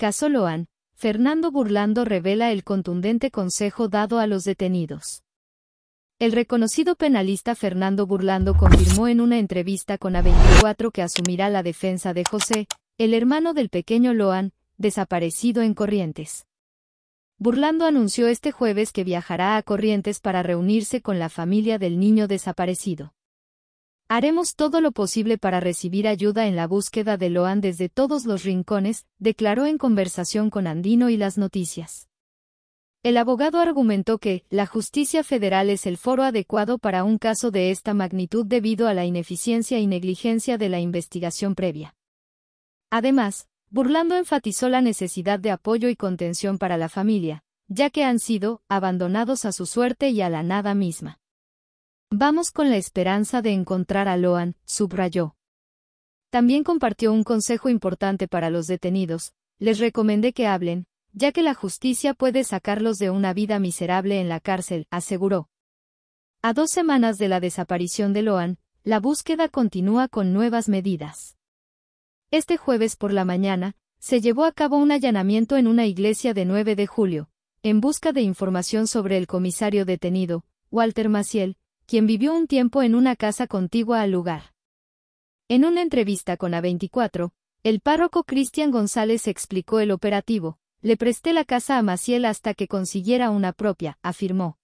Caso Loan, Fernando Burlando revela el contundente consejo dado a los detenidos. El reconocido penalista Fernando Burlando confirmó en una entrevista con A24 que asumirá la defensa de José, el hermano del pequeño Loan, desaparecido en Corrientes. Burlando anunció este jueves que viajará a Corrientes para reunirse con la familia del niño desaparecido. Haremos todo lo posible para recibir ayuda en la búsqueda de Loan desde todos los rincones, declaró en conversación con Andino y las noticias. El abogado argumentó que, la justicia federal es el foro adecuado para un caso de esta magnitud debido a la ineficiencia y negligencia de la investigación previa. Además, Burlando enfatizó la necesidad de apoyo y contención para la familia, ya que han sido abandonados a su suerte y a la nada misma. Vamos con la esperanza de encontrar a Loan, subrayó. También compartió un consejo importante para los detenidos, les recomendé que hablen, ya que la justicia puede sacarlos de una vida miserable en la cárcel, aseguró. A dos semanas de la desaparición de Loan, la búsqueda continúa con nuevas medidas. Este jueves por la mañana, se llevó a cabo un allanamiento en una iglesia de 9 de julio, en busca de información sobre el comisario detenido, Walter Maciel, quien vivió un tiempo en una casa contigua al lugar. En una entrevista con A24, el párroco Cristian González explicó el operativo, le presté la casa a Maciel hasta que consiguiera una propia, afirmó.